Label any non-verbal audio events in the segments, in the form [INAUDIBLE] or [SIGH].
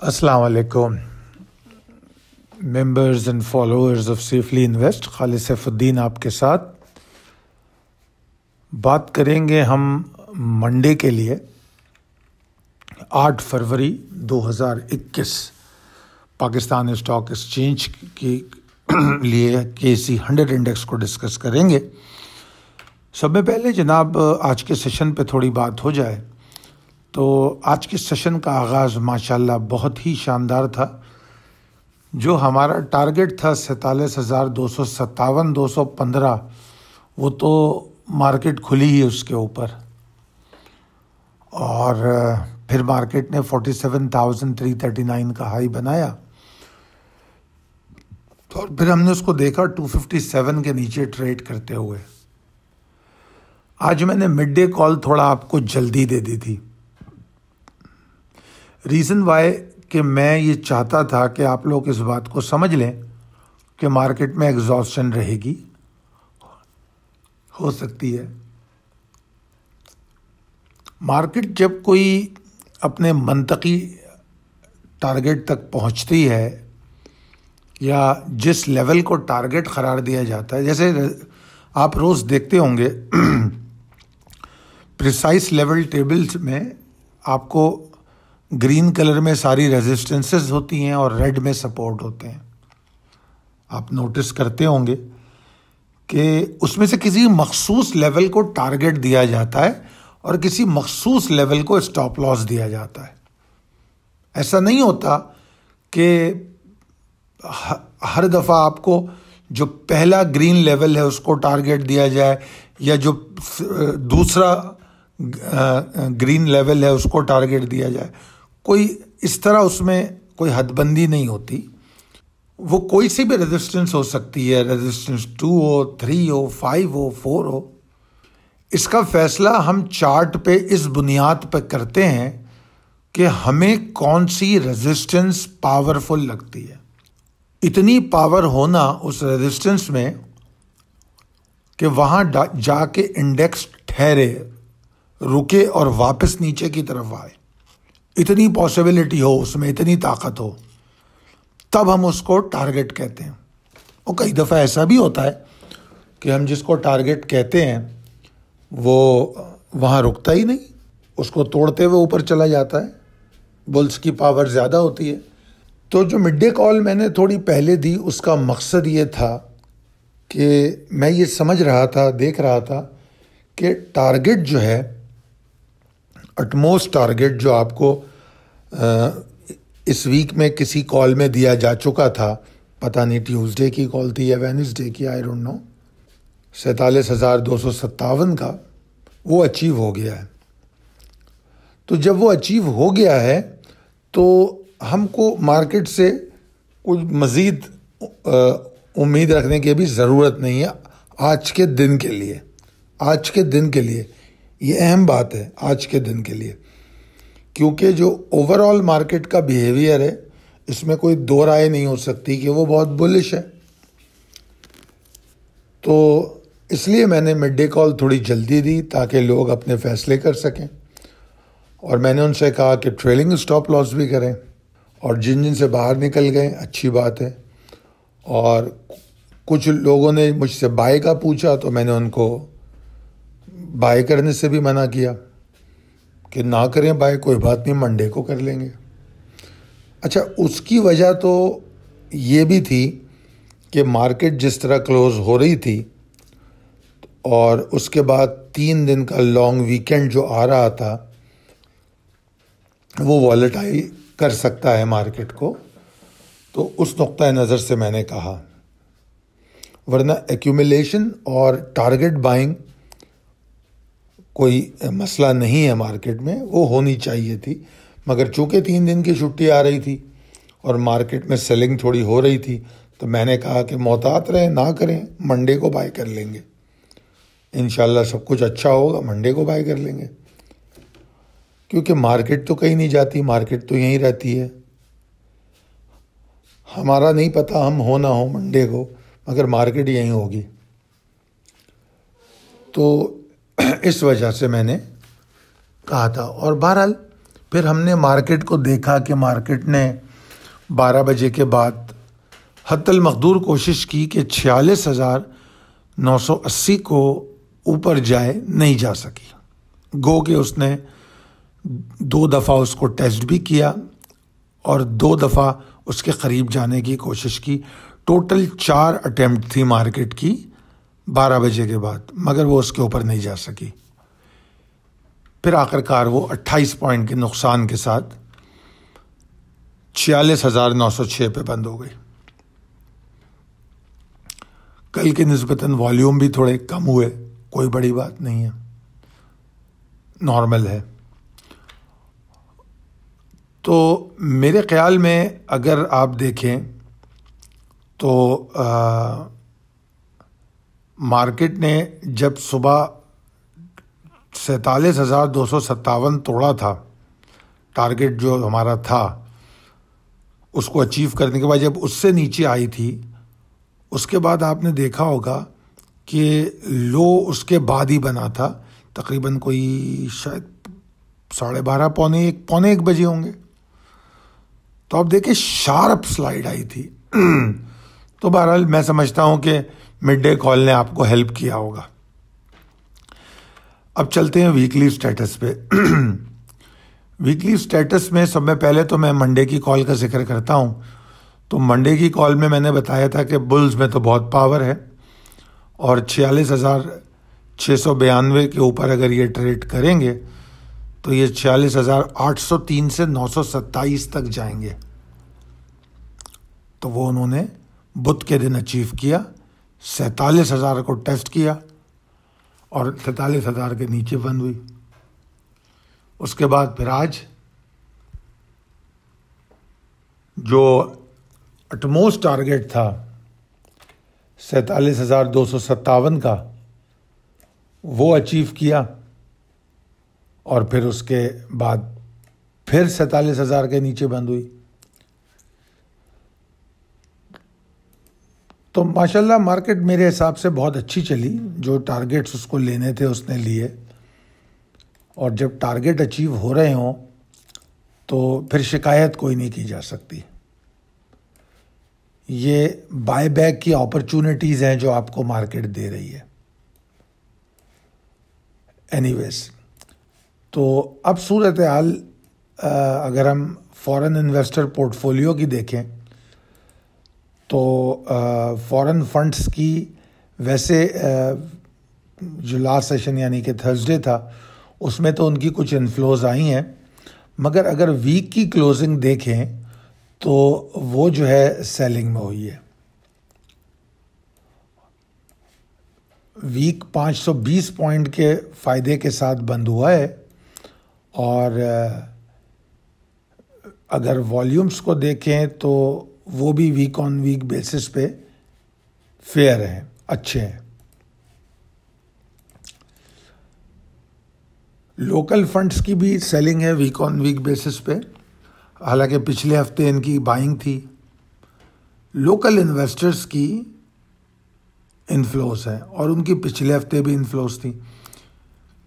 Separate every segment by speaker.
Speaker 1: Assalamu Members and followers of Safely Invest, Khalid Saifuddin आपके साथ बात करेंगे हम मंडे के लिए 8 फरवरी 2021 पाकिस्तान स्टॉक एक्सचेंज की [CLEARS THROAT] लिए के सी हंड्रेड इंडेक्स को डिस्कस करेंगे सब में पहले जनाब आज के सेशन पे थोड़ी बात हो जाए तो आज के सेशन का आगाज़ माशाल्लाह बहुत ही शानदार था जो हमारा टारगेट था सैंतालीस हज़ार दो सौ सत्तावन दो सौ पंद्रह वो तो मार्केट खुली ही उसके ऊपर और फिर मार्केट ने forty seven thousand three thirty nine का हाई बनाया तो और फिर हमने उसको देखा 257 के नीचे ट्रेड करते हुए आज मैंने मिड डे कॉल थोड़ा आपको जल्दी दे दी थी रीज़न वाई कि मैं ये चाहता था कि आप लोग इस बात को समझ लें कि मार्केट में एग्जॉस्टन रहेगी हो सकती है मार्केट जब कोई अपने मनतकी टारगेट तक पहुंचती है या जिस लेवल को टारगेट करार दिया जाता है जैसे आप रोज़ देखते होंगे प्रिसाइस लेवल टेबल्स में आपको ग्रीन कलर में सारी रेजिस्टेंसेस होती हैं और रेड में सपोर्ट होते हैं आप नोटिस करते होंगे कि उसमें से किसी मखसूस लेवल को टारगेट दिया जाता है और किसी मखसूस लेवल को स्टॉप लॉस दिया जाता है ऐसा नहीं होता कि हर दफ़ा आपको जो पहला ग्रीन लेवल है उसको टारगेट दिया जाए या जो दूसरा ग्रीन लेवल है उसको टारगेट दिया जाए कोई इस तरह उसमें कोई हदबंदी नहीं होती वो कोई सी भी रेजिस्टेंस हो सकती है रेजिस्टेंस टू हो थ्री हो फाइव हो फोर हो इसका फैसला हम चार्ट पे इस बुनियाद पर करते हैं कि हमें कौन सी रेजिस्टेंस पावरफुल लगती है इतनी पावर होना उस रेजिस्टेंस में कि वहाँ जाके इंडेक्स ठहरे रुके और वापस नीचे की तरफ आए इतनी पॉसिबिलिटी हो उसमें इतनी ताकत हो तब हम उसको टारगेट कहते हैं और कई दफ़ा ऐसा भी होता है कि हम जिसको टारगेट कहते हैं वो वहाँ रुकता ही नहीं उसको तोड़ते हुए ऊपर चला जाता है बुल्स की पावर ज़्यादा होती है तो जो मिड डे कॉल मैंने थोड़ी पहले दी उसका मकसद ये था कि मैं ये समझ रहा था देख रहा था कि टारगेट जो है अटमोस्ट टारगेट जो आपको इस वीक में किसी कॉल में दिया जा चुका था पता नहीं ट्यूसडे की कॉल थी या वेनसडे की आई डोंट नो सैतालीस हज़ार दो सौ सत्तावन का वो अचीव हो गया है तो जब वो अचीव हो गया है तो हमको मार्केट से कुछ मज़ीद उम्मीद रखने की भी ज़रूरत नहीं है आज के दिन के लिए आज के दिन के लिए ये अहम बात है आज के दिन के लिए क्योंकि जो ओवरऑल मार्केट का बिहेवियर है इसमें कोई दो राय नहीं हो सकती कि वो बहुत बुलिश है तो इसलिए मैंने मिड डे कॉल थोड़ी जल्दी दी ताकि लोग अपने फैसले कर सकें और मैंने उनसे कहा कि ट्रेलिंग स्टॉप लॉस भी करें और जिन जिन से बाहर निकल गए अच्छी बात है और कुछ लोगों ने मुझसे बाय का पूछा तो मैंने उनको बाय करने से भी मना किया कि ना करें बाय कोई बात नहीं मंडे को कर लेंगे अच्छा उसकी वजह तो ये भी थी कि मार्केट जिस तरह क्लोज़ हो रही थी और उसके बाद तीन दिन का लॉन्ग वीकेंड जो आ रहा था वो वॉलेटाइल कर सकता है मार्केट को तो उस नुक़ नज़र से मैंने कहा वरना एक्यूमिलेशन और टारगेट बाइंग कोई मसला नहीं है मार्केट में वो होनी चाहिए थी मगर चूँकि तीन दिन की छुट्टी आ रही थी और मार्केट में सेलिंग थोड़ी हो रही थी तो मैंने कहा कि मोहतात रहें ना करें मंडे को बाय कर लेंगे इन सब कुछ अच्छा होगा मंडे को बाय कर लेंगे क्योंकि मार्केट तो कहीं नहीं जाती मार्केट तो यहीं रहती है हमारा नहीं पता हम हो ना हो मंडे को मगर मार्केट यहीं होगी तो [CLEARS THROAT] इस वजह से मैंने कहा था और बहरहाल फिर हमने मार्केट को देखा कि मार्केट ने 12 बजे के बाद हतल मकदूर कोशिश की कि छियालीस हज़ार नौ सौ अस्सी को ऊपर जाए नहीं जा सकी गो के उसने दो दफ़ा उसको टेस्ट भी किया और दो दफ़ा उसके करीब जाने की कोशिश की टोटल चार अटैम्प्ट थी मार्केट की बारह बजे के बाद मगर वो उसके ऊपर नहीं जा सकी फिर आखिरकार वो अट्ठाईस पॉइंट के नुकसान के साथ छियालीस हज़ार नौ सौ छः पे बंद हो गई कल के नस्बता वॉल्यूम भी थोड़े कम हुए कोई बड़ी बात नहीं है नॉर्मल है तो मेरे ख़्याल में अगर आप देखें तो आ, मार्केट ने जब सुबह सैतालीस हज़ार दो सौ सत्तावन तोड़ा था टारगेट जो हमारा था उसको अचीव करने के बाद जब उससे नीचे आई थी उसके बाद आपने देखा होगा कि लो उसके बाद ही बना था तकरीबन कोई शायद साढ़े बारह पौने एक पौने एक बजे होंगे तो आप देखिए शार्प स्लाइड आई थी [CLEARS THROAT] तो बहरहाल मैं समझता हूं कि मिड डे कॉल ने आपको हेल्प किया होगा अब चलते हैं वीकली स्टेटस पे वीकली [CLEARS THROAT] स्टेटस में सब में पहले तो मैं मंडे की कॉल का जिक्र करता हूं तो मंडे की कॉल में मैंने बताया था कि बुल्स में तो बहुत पावर है और छियालीस हज़ार छः सौ बयानवे के ऊपर अगर ये ट्रेड करेंगे तो ये छियालीस हज़ार आठ सौ तीन से नौ सौ सत्ताईस तक जाएंगे तो वो उन्होंने बुध के दिन अचीव किया सैंतालीस हज़ार को टेस्ट किया और सैंतालीस हज़ार के नीचे बंद हुई उसके बाद फिर आज जो अटमोस्ट टारगेट था सैंतालीस हज़ार दो सौ सत्तावन का वो अचीव किया और फिर उसके बाद फिर सैतालीस हज़ार के नीचे बंद हुई तो माशाल्लाह मार्केट मेरे हिसाब से बहुत अच्छी चली जो टारगेट्स उसको लेने थे उसने लिए और जब टारगेट अचीव हो रहे हों तो फिर शिकायत कोई नहीं की जा सकती ये बाय बैक की अपॉर्चुनिटीज़ हैं जो आपको मार्केट दे रही है एनीवेज तो अब सूरत हाल अगर हम फॉरेन इन्वेस्टर पोर्टफोलियो की देखें तो फॉरेन फंड्स की वैसे जो लास्ट सेशन यानी कि थर्सडे था उसमें तो उनकी कुछ इन्फ्लोज आई हैं मगर अगर वीक की क्लोजिंग देखें तो वो जो है सेलिंग में हुई है वीक 520 पॉइंट के फ़ायदे के साथ बंद हुआ है और अगर वॉल्यूम्स को देखें तो वो भी वीक ऑन वीक बेसिस पे फेयर हैं अच्छे हैं लोकल फंड्स की भी सेलिंग है वीक ऑन वीक बेसिस पे हालांकि पिछले हफ्ते इनकी बाइंग थी लोकल इन्वेस्टर्स की इन्फ्लोस है और उनकी पिछले हफ्ते भी इन्फ्लोस थी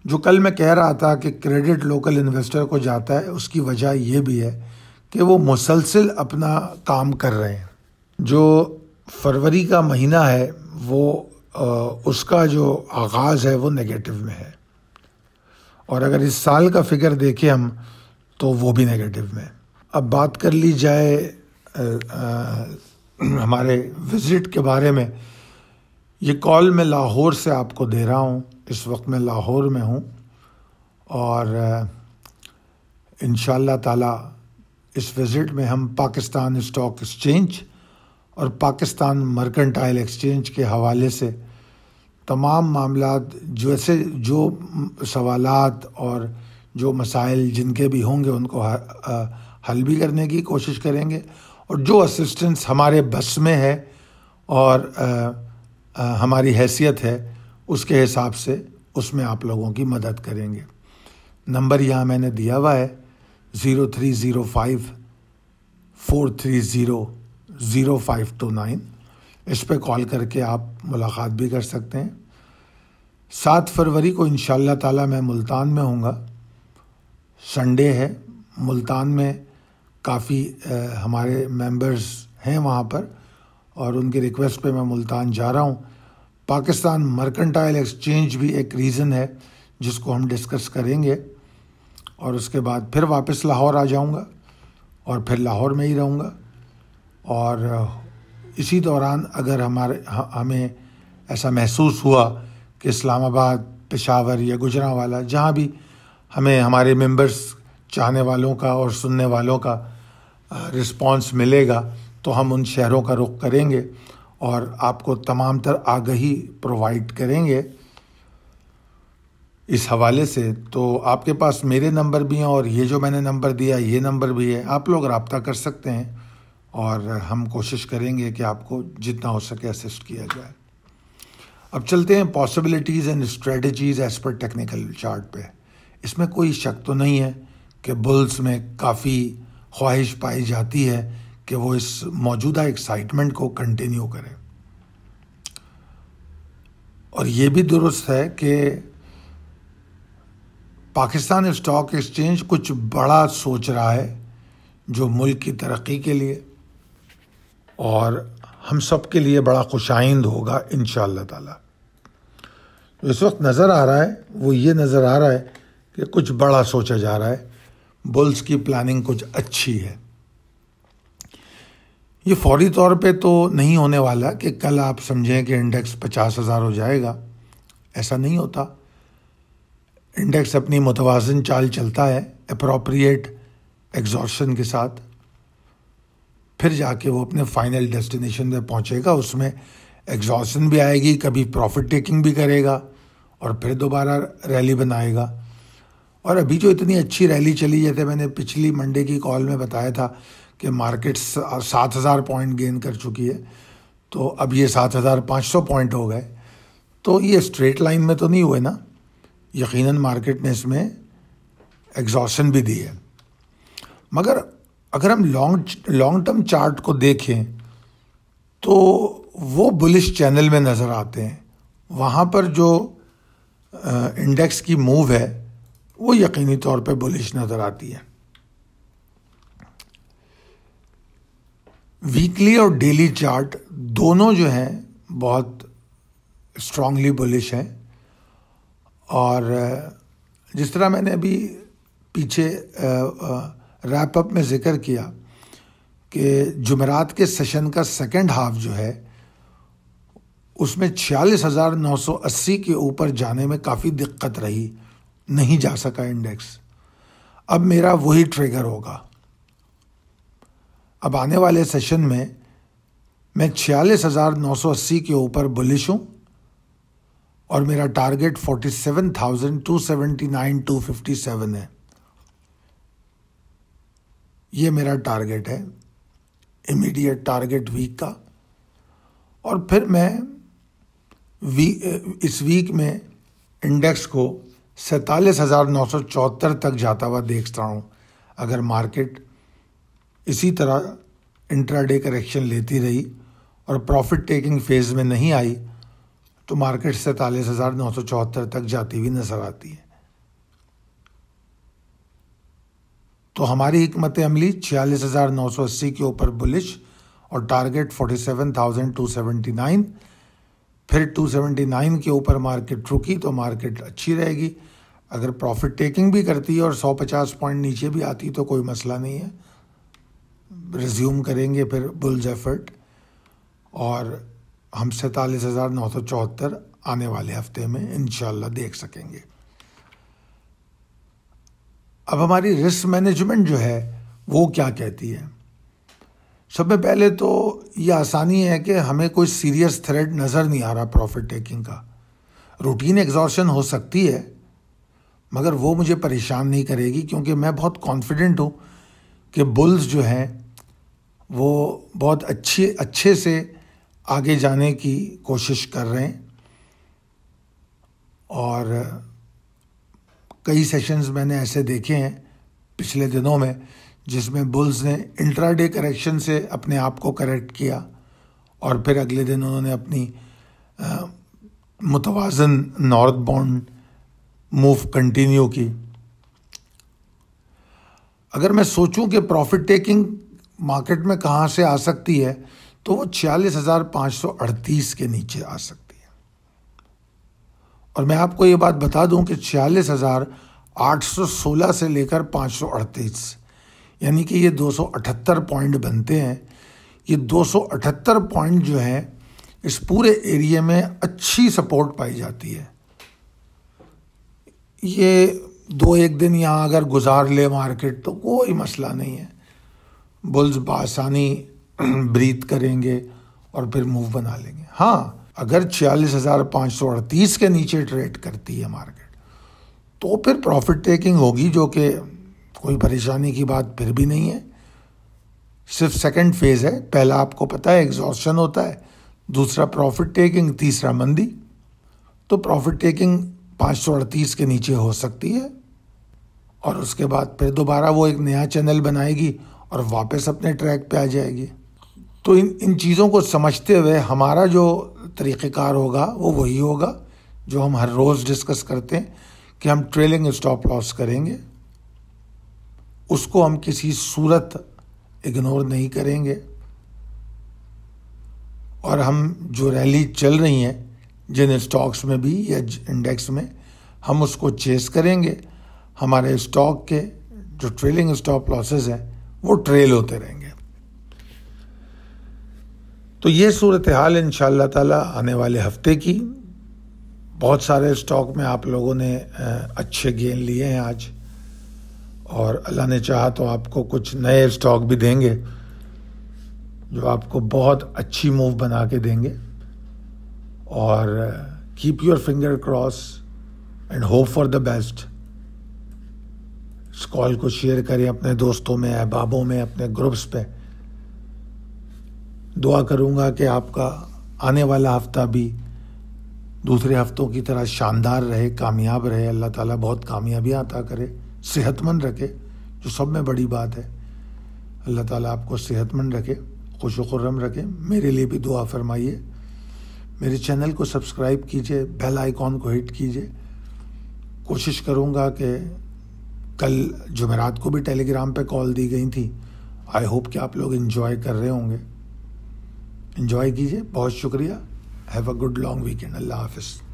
Speaker 1: जो कल मैं कह रहा था कि क्रेडिट लोकल इन्वेस्टर को जाता है उसकी वजह ये भी है कि वो मुसलसिल अपना काम कर रहे हैं जो फरवरी का महीना है वो आ, उसका जो आगाज़ है वो नेगेटिव में है और अगर इस साल का फिगर देखें हम तो वो भी नेगेटिव में अब बात कर ली जाए आ, आ, हमारे विज़िट के बारे में ये कॉल मैं लाहौर से आपको दे रहा हूँ इस वक्त मैं लाहौर में हूँ और इन ताला इस विज़िट में हम पाकिस्तान स्टॉक एक्सचेंज और पाकिस्तान मर्केंटाइल एक्सचेंज के हवाले से तमाम मामला जैसे जो सवालत और जो मसाइल जिनके भी होंगे उनको हल भी करने की कोशिश करेंगे और जो असिस्टेंस हमारे बस में है और आ, आ, हमारी हैसियत है उसके हिसाब से उसमें आप लोगों की मदद करेंगे नंबर यहाँ मैंने दिया हुआ है zero three zero five four three zero zero five two nine इस पर कॉल करके आप मुलाकात भी कर सकते हैं सात फरवरी को इन ताला मैं मुल्तान में हूँगा संडे है मुल्तान में काफ़ी हमारे मेंबर्स हैं वहाँ पर और उनकी रिक्वेस्ट पे मैं मुल्तान जा रहा हूँ पाकिस्तान मर्केंटाइल एक्सचेंज भी एक रीज़न है जिसको हम डिस्कस करेंगे और उसके बाद फिर वापस लाहौर आ जाऊंगा और फिर लाहौर में ही रहूंगा और इसी दौरान अगर हमारे हमें ऐसा महसूस हुआ कि इस्लामाबाद पेशावर या गुजरा वाला जहाँ भी हमें हमारे मेंबर्स चाहने वालों का और सुनने वालों का रिस्पांस मिलेगा तो हम उन शहरों का रुख करेंगे और आपको तमाम तर आगही प्रोवाइड करेंगे इस हवाले से तो आपके पास मेरे नंबर भी हैं और ये जो मैंने नंबर दिया ये नंबर भी है आप लोग रबता कर सकते हैं और हम कोशिश करेंगे कि आपको जितना हो सके असिस्ट किया जाए अब चलते हैं possibilities and strategies as per technical chart पे इसमें कोई शक तो नहीं है कि बुल्स में काफ़ी ख्वाहिश पाई जाती है कि वो इस मौजूदा एक्साइटमेंट को कंटिन्यू करें और ये भी दुरुस्त है कि पाकिस्तान स्टॉक एक्सचेंज कुछ बड़ा सोच रहा है जो मुल्क की तरक्की के लिए और हम सब के लिए बड़ा खुशाइंद होगा इन ताला जो तो इस वक्त नज़र आ रहा है वो ये नज़र आ रहा है कि कुछ बड़ा सोचा जा रहा है बुल्स की प्लानिंग कुछ अच्छी है ये फौरी तौर पे तो नहीं होने वाला कि कल आप समझें कि इंडेक्स पचास हज़ार हो जाएगा ऐसा नहीं होता इंडेक्स अपनी मुतवाजन चाल चलता है अप्रोप्रिएट एग्जॉर्शन के साथ फिर जाके वो अपने फाइनल डेस्टिनेशन पे पहुंचेगा उसमें एग्जॉर्शन भी आएगी कभी प्रॉफिट टेकिंग भी करेगा और फिर दोबारा रैली बनाएगा और अभी जो इतनी अच्छी रैली चली जैसे मैंने पिछली मंडे की कॉल में बताया था कि मार्केट्स सात हज़ार पॉइंट गेन कर चुकी है तो अब ये सात हज़ार पाँच सौ पॉइंट हो गए तो ये स्ट्रेट लाइन में तो नहीं हुए ना यकीनन मार्केट ने इसमें एग्जॉशन भी दी है मगर अगर हम लॉन्ग लॉन्ग टर्म चार्ट को देखें तो वो बुलिश चैनल में नज़र आते हैं वहाँ पर जो इंडेक्स की मूव है वो यकीनी तौर पे बुलिश नज़र आती है वीकली और डेली चार्ट दोनों जो हैं बहुत स्ट्रांगली बुलिश हैं और जिस तरह मैंने अभी पीछे रैप अप में जिक्र किया कि जुमेरात के सेशन का सेकंड हाफ जो है उसमें छियालीस हज़ार नौ सौ अस्सी के ऊपर जाने में काफ़ी दिक्कत रही नहीं जा सका इंडेक्स अब मेरा वही ट्रिगर होगा अब आने वाले सेशन में मैं छियालीस हज़ार नौ सौ अस्सी के ऊपर बुलिश हूँ और मेरा target forty seven thousand two seventy nine two fifty seven है ये मेरा टारगेट है इमीडिएट टारगेट वीक का और फिर मैं वी इस वीक में इंडेक्स को सैंतालीस हज़ार नौ सौ चौहत्तर तक जाता हुआ देखता हूँ अगर मार्केट इसी तरह इंट्राडे करेक्शन लेती रही और प्रॉफिट टेकिंग फेज़ में नहीं आई तो मार्केट सैंतालीस हज़ार नौ सौ चौहत्तर तक जाती हुई नज़र आती है तो हमारी हमत अमली छियालीस हज़ार नौ सौ अस्सी के ऊपर बुलिश और target forty seven thousand two seventy nine फिर टू सेवेंटी नाइन के ऊपर मार्केट रुकी तो मार्केट अच्छी रहेगी अगर प्रॉफिट टेकिंग भी करती है और सौ पचास पॉइंट नीचे भी आती तो कोई मसला नहीं है रिज्यूम करेंगे फिर बुल जैफर्ट और हम सैतालीस हज़ार नौ सौ चौहत्तर आने वाले हफ्ते में इन देख सकेंगे अब हमारी रिस्क मैनेजमेंट जो है वो क्या कहती है सबसे पहले तो ये आसानी है कि हमें कोई सीरियस थ्रेड नज़र नहीं आ रहा प्रॉफिट टेकिंग का रूटीन एग्जॉर्शन हो सकती है मगर वो मुझे परेशान नहीं करेगी क्योंकि मैं बहुत कॉन्फिडेंट हूँ कि बुल्स जो हैं वो बहुत अच्छे अच्छे से आगे जाने की कोशिश कर रहे हैं और कई सेशंस मैंने ऐसे देखे हैं पिछले दिनों में जिसमें बुल्स ने इंट्राडे करेक्शन से अपने आप को करेक्ट किया और फिर अगले दिन उन्होंने अपनी मुतवाजन नॉर्थ बाउंड मूव कंटिन्यू की अगर मैं सोचूं कि प्रॉफिट टेकिंग मार्केट में कहाँ से आ सकती है तो वो छियालीस हज़ार पाँच सौ अड़तीस के नीचे आ सकती है और मैं आपको ये बात बता दूं कि छियालीस हज़ार आठ सौ सोलह से लेकर पाँच सौ अड़तीस यानी कि ये दो सौ अठहत्तर पॉइंट बनते हैं ये दो सौ अठहत्तर पॉइंट जो है इस पूरे एरिए में अच्छी सपोर्ट पाई जाती है ये दो एक दिन यहाँ अगर गुजार ले मार्केट तो कोई मसला नहीं है बुल्स बासानी [CLEARS THROAT] ब्रीथ करेंगे और फिर मूव बना लेंगे हाँ अगर छियालीस हज़ार पाँच सौ अड़तीस के नीचे ट्रेड करती है मार्केट तो फिर प्रॉफिट टेकिंग होगी जो कि कोई परेशानी की बात फिर भी नहीं है सिर्फ सेकंड फेज़ है पहला आपको पता है एग्जॉशन होता है दूसरा प्रॉफिट टेकिंग तीसरा मंदी तो प्रॉफिट टेकिंग पाँच सौ अड़तीस के नीचे हो सकती है और उसके बाद फिर दोबारा वो एक नया चैनल बनाएगी और वापस अपने ट्रैक पे आ जाएगी तो इन इन चीज़ों को समझते हुए हमारा जो तरीक़ेकार होगा वो वही होगा जो हम हर रोज़ डिस्कस करते हैं कि हम ट्रेलिंग स्टॉप लॉस करेंगे उसको हम किसी सूरत इग्नोर नहीं करेंगे और हम जो रैली चल रही हैं जिन स्टॉक्स में भी या इंडेक्स में हम उसको चेस करेंगे हमारे स्टॉक के जो ट्रेलिंग स्टॉप लॉसेस हैं वो ट्रेल होते रहेंगे तो ये सूरत हाल इन ताला आने वाले हफ्ते की बहुत सारे स्टॉक में आप लोगों ने अच्छे गेन लिए हैं आज और अल्लाह ने चाहा तो आपको कुछ नए स्टॉक भी देंगे जो आपको बहुत अच्छी मूव बना के देंगे और keep your finger cross and hope for the best इस कॉल को शेयर करें अपने दोस्तों में अहबाबों में अपने ग्रुप्स पे दुआ करूँगा कि आपका आने वाला हफ्ता भी दूसरे हफ्तों की तरह शानदार रहे कामयाब रहे अल्लाह ताला बहुत कामयाबियाँ अता करे सेहतमंद रखे जो सब में बड़ी बात है अल्लाह ताला आपको सेहतमंद रखे खुश खुर्रम रखे मेरे लिए भी दुआ फरमाइए मेरे चैनल को सब्सक्राइब कीजिए बेल आइकॉन को हिट कीजिए कोशिश करूँगा कि कल जुमेरात को भी टेलीग्राम पे कॉल दी गई थी आई होप कि आप लोग इन्जॉय कर रहे होंगे इन्जॉय कीजिए बहुत शुक्रिया have a good long weekend अल्लाह हाफिज़